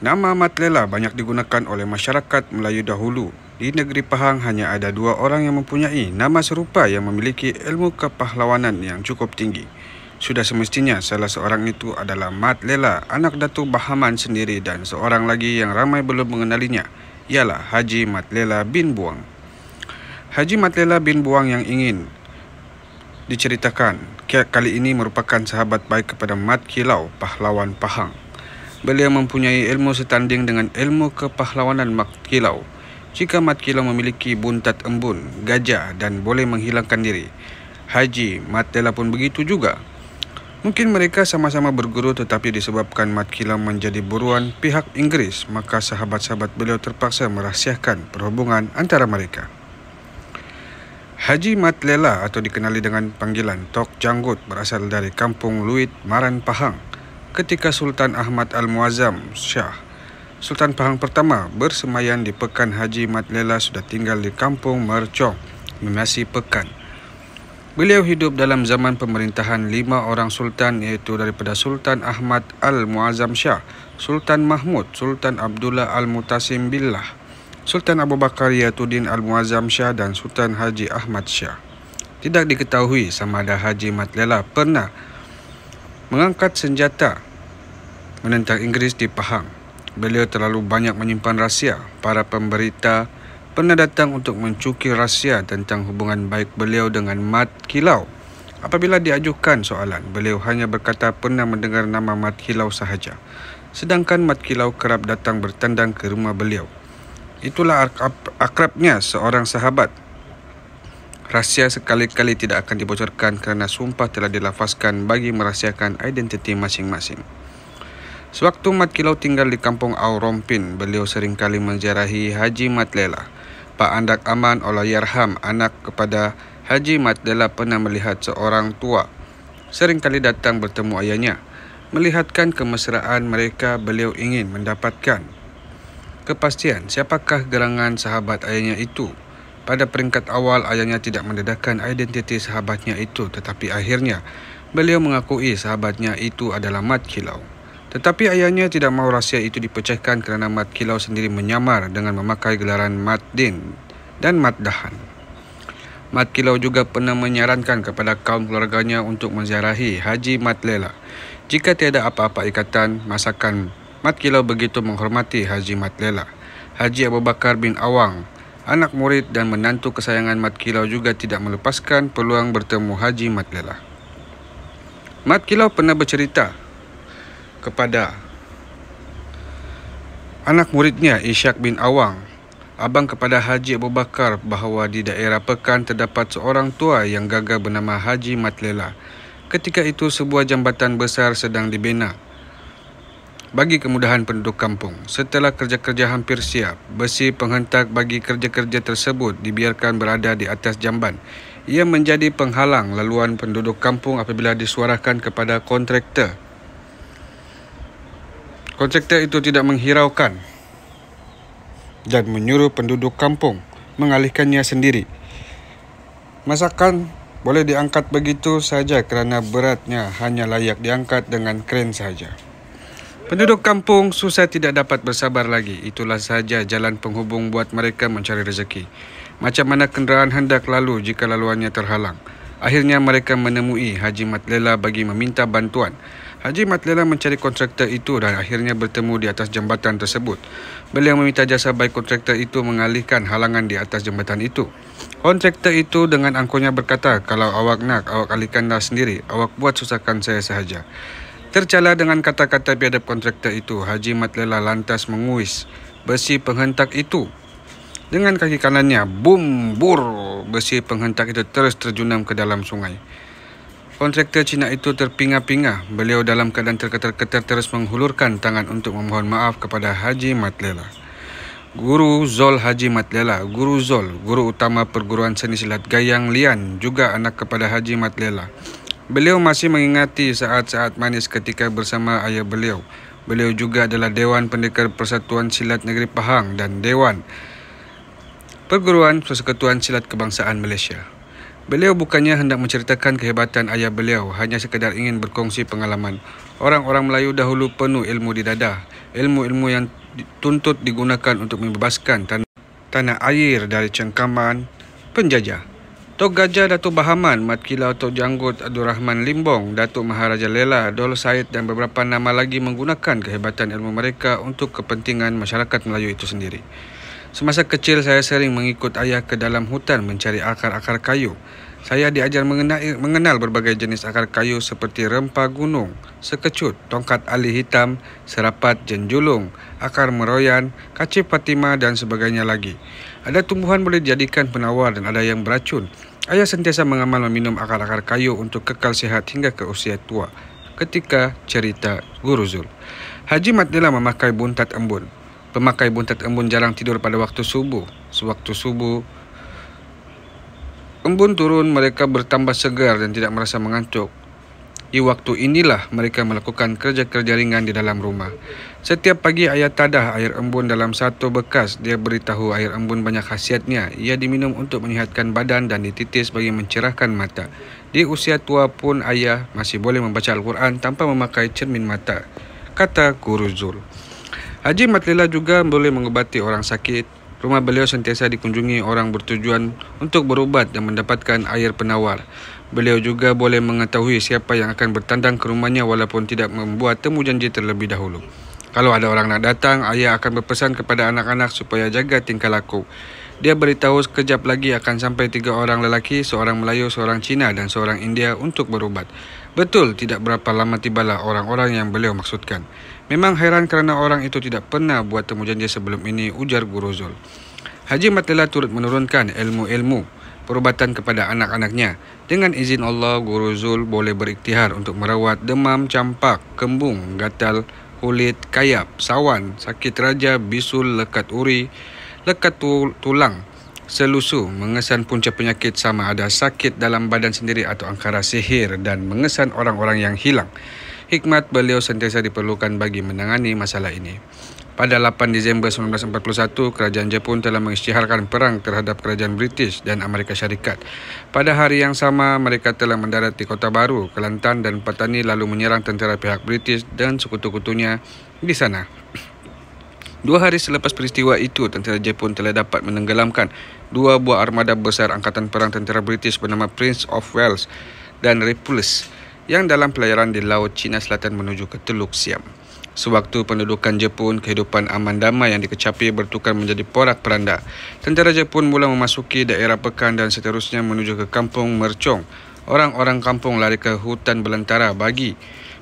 Nama Mat Lela banyak digunakan oleh masyarakat Melayu dahulu. Di negeri Pahang hanya ada dua orang yang mempunyai nama serupa yang memiliki ilmu kepahlawanan yang cukup tinggi. Sudah semestinya salah seorang itu adalah Mat Lela anak Datuk Bahaman sendiri dan seorang lagi yang ramai belum mengenalinya, ialah Haji Mat Lela bin Buang. Haji Mat Lela bin Buang yang ingin diceritakan, kali ini merupakan sahabat baik kepada Mat Kilau, pahlawan Pahang. Beliau mempunyai ilmu setanding dengan ilmu kepahlawanan Mat Kilau. Jika Mat Kilau memiliki buntat embun, gajah dan boleh menghilangkan diri, Haji Mat Dela pun begitu juga. Mungkin mereka sama-sama berguru tetapi disebabkan Mat Kilau menjadi buruan pihak Inggris, maka sahabat-sahabat beliau terpaksa merahsiakan perhubungan antara mereka. Haji Mat Lela atau dikenali dengan panggilan Tok Janggut berasal dari kampung Luit, Maran Pahang, ketika Sultan Ahmad Al-Muazzam Shah Sultan Pahang pertama bersemayan di Pekan Haji Mat Lela sudah tinggal di Kampung Mercong, Memasi Pekan. Beliau hidup dalam zaman pemerintahan lima orang sultan iaitu daripada Sultan Ahmad Al-Muazzam Shah, Sultan Mahmud, Sultan Abdullah Al-Mutasim Billah, Sultan Abu Bakar Yatuddin Al-Muazzam Shah dan Sultan Haji Ahmad Shah. Tidak diketahui sama ada Haji Mat Lela pernah mengangkat senjata menentang Inggeris di Pahang. Beliau terlalu banyak menyimpan rahsia. Para pemberita pernah datang untuk mencukil rahsia tentang hubungan baik beliau dengan Mat Kilau. Apabila diajukan soalan, beliau hanya berkata pernah mendengar nama Mat Kilau sahaja. Sedangkan Mat Kilau kerap datang bertandang ke rumah beliau. Itulah akrabnya seorang sahabat Rahsia sekali-kali tidak akan dibocorkan kerana sumpah telah dilafazkan bagi merahsiakan identiti masing-masing. Sewaktu Mat Kilau tinggal di kampung Aurompin, beliau seringkali menziarahi Haji Mat Lela. Pak Andak Aman Ola Yarham, anak kepada Haji Mat Lela pernah melihat seorang tua. Seringkali datang bertemu ayahnya. Melihatkan kemesraan mereka, beliau ingin mendapatkan kepastian siapakah gerangan sahabat ayahnya itu. Pada peringkat awal, ayahnya tidak mendedahkan identiti sahabatnya itu tetapi akhirnya beliau mengakui sahabatnya itu adalah Mat Kilau. Tetapi ayahnya tidak mahu rahsia itu dipecahkan kerana Mat Kilau sendiri menyamar dengan memakai gelaran Mat Din dan Mat Dahan. Mat Kilau juga pernah menyarankan kepada kaum keluarganya untuk menziarahi Haji Mat Lela. Jika tiada apa-apa ikatan, masakan Mat Kilau begitu menghormati Haji Mat Lela. Haji Abu Bakar bin Awang Anak murid dan menantu kesayangan Mat Kilau juga tidak melepaskan peluang bertemu Haji Mat Lela. Mat Kilau pernah bercerita kepada anak muridnya Ishak bin Awang, abang kepada Haji Abu Bakar bahawa di daerah Pekan terdapat seorang tua yang gagal bernama Haji Mat Lela. Ketika itu sebuah jambatan besar sedang dibina bagi kemudahan penduduk kampung. Setelah kerja-kerja hampir siap, besi penghentak bagi kerja-kerja tersebut dibiarkan berada di atas jamban. Ia menjadi penghalang laluan penduduk kampung apabila disuarakan kepada kontraktor. Kontraktor itu tidak menghiraukan dan menyuruh penduduk kampung mengalihkannya sendiri. Masakan boleh diangkat begitu saja kerana beratnya hanya layak diangkat dengan kren saja. Penduduk kampung susah tidak dapat bersabar lagi. Itulah sahaja jalan penghubung buat mereka mencari rezeki. Macam mana kenderaan hendak lalu jika laluannya terhalang. Akhirnya mereka menemui Haji Matlela bagi meminta bantuan. Haji Matlela mencari kontraktor itu dan akhirnya bertemu di atas jambatan tersebut. Beliau meminta jasa baik kontraktor itu mengalihkan halangan di atas jambatan itu. Kontraktor itu dengan angkuhnya berkata, kalau awak nak, awak alihkanlah sendiri. Awak buat susahkan saya sahaja. Tercala dengan kata-kata biadab kontraktor itu, Haji Matlela lantas menguis besi penghentak itu. Dengan kaki kanannya, Bum bur, besi penghentak itu terus terjunam ke dalam sungai. Kontraktor Cina itu terpinga-pinga. Beliau dalam keadaan terketar-ketar terus menghulurkan tangan untuk memohon maaf kepada Haji Matlela. Guru Zol Haji Matlela, Guru Zol, guru utama perguruan seni silat Gayang Lian, juga anak kepada Haji Matlela. Lela. Beliau masih mengingati saat-saat manis ketika bersama ayah beliau. Beliau juga adalah Dewan Pendekar Persatuan Silat Negeri Pahang dan Dewan Perguruan Persekutuan Silat Kebangsaan Malaysia. Beliau bukannya hendak menceritakan kehebatan ayah beliau, hanya sekadar ingin berkongsi pengalaman. Orang-orang Melayu dahulu penuh ilmu di dadah, ilmu-ilmu yang tuntut digunakan untuk membebaskan tanah, tanah air dari cengkaman penjajah. Tok Gajah Datuk Bahaman, Mat Kilau Tok Janggut Abdul Rahman Limbong, Datuk Maharaja Lela, Dol Said dan beberapa nama lagi menggunakan kehebatan ilmu mereka untuk kepentingan masyarakat Melayu itu sendiri. Semasa kecil saya sering mengikut ayah ke dalam hutan mencari akar-akar kayu. Saya diajar mengenai, mengenal berbagai jenis akar kayu seperti rempah gunung, sekecut, tongkat alih hitam, serapat jenjulung, akar meroyan, kacip patima dan sebagainya lagi. Ada tumbuhan boleh dijadikan penawar dan ada yang beracun. Ayah sentiasa mengamal meminum akar-akar kayu untuk kekal sehat hingga ke usia tua. Ketika cerita Guru Zul. Haji Matnila memakai buntat embun. Pemakai buntat embun jarang tidur pada waktu subuh. Sewaktu subuh, embun turun mereka bertambah segar dan tidak merasa mengantuk di waktu inilah mereka melakukan kerja-kerja ringan di dalam rumah. Setiap pagi ayah tadah air embun dalam satu bekas. Dia beritahu air embun banyak khasiatnya. Ia diminum untuk menyihatkan badan dan dititis bagi mencerahkan mata. Di usia tua pun ayah masih boleh membaca Al-Quran tanpa memakai cermin mata. Kata Guru Zul. Haji Matlila juga boleh mengobati orang sakit. Rumah beliau sentiasa dikunjungi orang bertujuan untuk berubat dan mendapatkan air penawar. Beliau juga boleh mengetahui siapa yang akan bertandang ke rumahnya walaupun tidak membuat temu janji terlebih dahulu. Kalau ada orang nak datang, ayah akan berpesan kepada anak-anak supaya jaga tingkah laku. Dia beritahu sekejap lagi akan sampai tiga orang lelaki, seorang Melayu, seorang Cina dan seorang India untuk berubat. Betul, tidak berapa lama tibalah orang-orang yang beliau maksudkan. Memang heran kerana orang itu tidak pernah buat temu janji sebelum ini, ujar Guru Zul. Haji Matila turut menurunkan ilmu-ilmu perubatan kepada anak-anaknya. Dengan izin Allah, Guru Zul boleh beriktihar untuk merawat demam, campak, kembung, gatal, kulit, kayap, sawan, sakit raja, bisul, lekat uri, lekat tulang, selusu, mengesan punca penyakit sama ada sakit dalam badan sendiri atau angkara sihir dan mengesan orang-orang yang hilang. Hikmat beliau sentiasa diperlukan bagi menangani masalah ini. Pada 8 Disember 1941, Kerajaan Jepun telah mengisytiharkan perang terhadap Kerajaan British dan Amerika Syarikat. Pada hari yang sama, mereka telah mendarat di Kota Baru, Kelantan dan Petani lalu menyerang tentera pihak British dan sekutu-kutunya di sana. Dua hari selepas peristiwa itu, tentera Jepun telah dapat menenggelamkan dua buah armada besar angkatan perang tentera British bernama Prince of Wales dan Repulse yang dalam pelayaran di Laut China Selatan menuju ke Teluk Siam. Sewaktu pendudukan Jepun, kehidupan aman damai yang dikecapi bertukar menjadi porak peranda. Tentera Jepun mula memasuki daerah pekan dan seterusnya menuju ke kampung Mercong. Orang-orang kampung lari ke hutan belantara bagi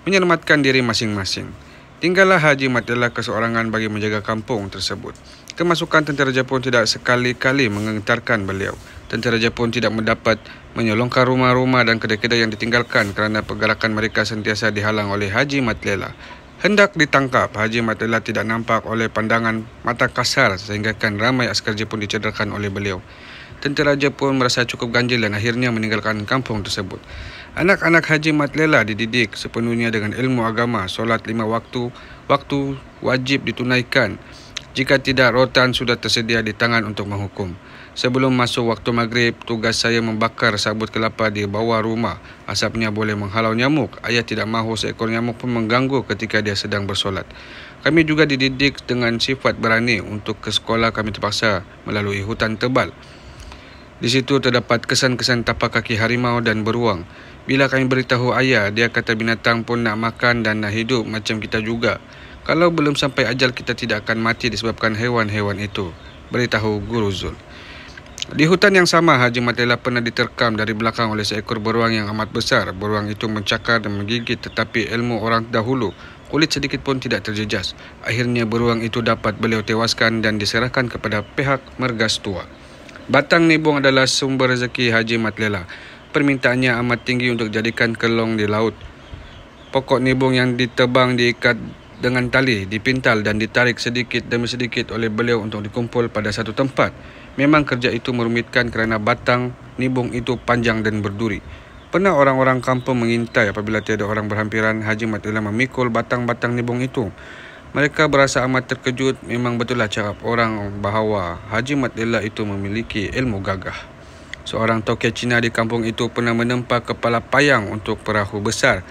menyelamatkan diri masing-masing. Tinggallah Haji Mat keseorangan bagi menjaga kampung tersebut. Kemasukan tentera Jepun tidak sekali-kali mengentarkan beliau. Tentera Jepun tidak mendapat menyolongkan rumah-rumah dan kedai-kedai yang ditinggalkan kerana pergerakan mereka sentiasa dihalang oleh Haji Matlela hendak ditangkap, Haji Matullah tidak nampak oleh pandangan mata kasar sehingga kan ramai askar Jepun dicederakan oleh beliau. Tentera Jepun merasa cukup ganjil dan akhirnya meninggalkan kampung tersebut. Anak-anak Haji Matlela dididik sepenuhnya dengan ilmu agama. Solat lima waktu, waktu wajib ditunaikan. Jika tidak, rotan sudah tersedia di tangan untuk menghukum. Sebelum masuk waktu maghrib, tugas saya membakar sabut kelapa di bawah rumah. Asapnya boleh menghalau nyamuk. Ayah tidak mahu seekor nyamuk pun mengganggu ketika dia sedang bersolat. Kami juga dididik dengan sifat berani untuk ke sekolah kami terpaksa melalui hutan tebal. Di situ terdapat kesan-kesan tapak kaki harimau dan beruang. Bila kami beritahu ayah, dia kata binatang pun nak makan dan nak hidup macam kita juga. Kalau belum sampai ajal kita tidak akan mati disebabkan hewan-hewan itu. Beritahu Guru Zul. Di hutan yang sama, Haji Matela pernah diterkam dari belakang oleh seekor beruang yang amat besar. Beruang itu mencakar dan menggigit tetapi ilmu orang dahulu kulit sedikit pun tidak terjejas. Akhirnya beruang itu dapat beliau tewaskan dan diserahkan kepada pihak mergas tua. Batang nibung adalah sumber rezeki Haji Matlela. Permintaannya amat tinggi untuk jadikan kelong di laut. Pokok nibung yang ditebang diikat dengan tali, dipintal dan ditarik sedikit demi sedikit oleh beliau untuk dikumpul pada satu tempat. Memang kerja itu merumitkan kerana batang nibung itu panjang dan berduri. Pernah orang-orang kampung mengintai apabila tiada orang berhampiran Haji Mat dalam memikul batang-batang nibung itu. Mereka berasa amat terkejut memang betullah cakap orang bahawa Haji Mat Lela itu memiliki ilmu gagah. Seorang tokek Cina di kampung itu pernah menempa kepala payang untuk perahu besar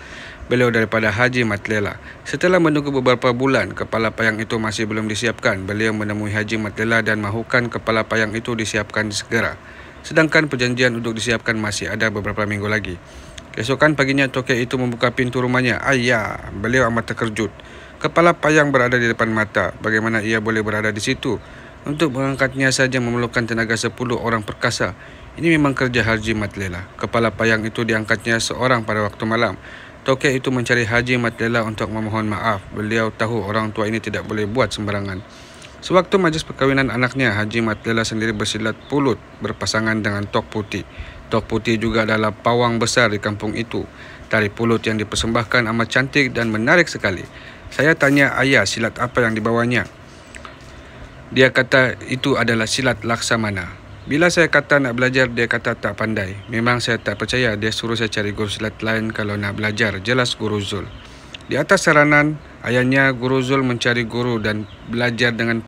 beliau daripada Haji Matlela. Setelah menunggu beberapa bulan, kepala payang itu masih belum disiapkan. Beliau menemui Haji Matlela dan mahukan kepala payang itu disiapkan segera. Sedangkan perjanjian untuk disiapkan masih ada beberapa minggu lagi. Keesokan paginya Tokyo itu membuka pintu rumahnya. Ayah, beliau amat terkejut. Kepala payang berada di depan mata. Bagaimana ia boleh berada di situ? Untuk mengangkatnya saja memerlukan tenaga 10 orang perkasa. Ini memang kerja Haji Matlela. Kepala payang itu diangkatnya seorang pada waktu malam. Tokek itu mencari Haji Matilah untuk memohon maaf. Beliau tahu orang tua ini tidak boleh buat sembarangan. Sewaktu majlis perkahwinan anaknya, Haji Matilah sendiri bersilat pulut berpasangan dengan Tok Putih. Tok Putih juga adalah pawang besar di kampung itu. Tari pulut yang dipersembahkan amat cantik dan menarik sekali. Saya tanya ayah silat apa yang dibawanya. Dia kata itu adalah silat laksamana. Bila saya kata nak belajar, dia kata tak pandai. Memang saya tak percaya dia suruh saya cari guru silat lain kalau nak belajar. Jelas Guru Zul. Di atas saranan, ayahnya Guru Zul mencari guru dan belajar dengan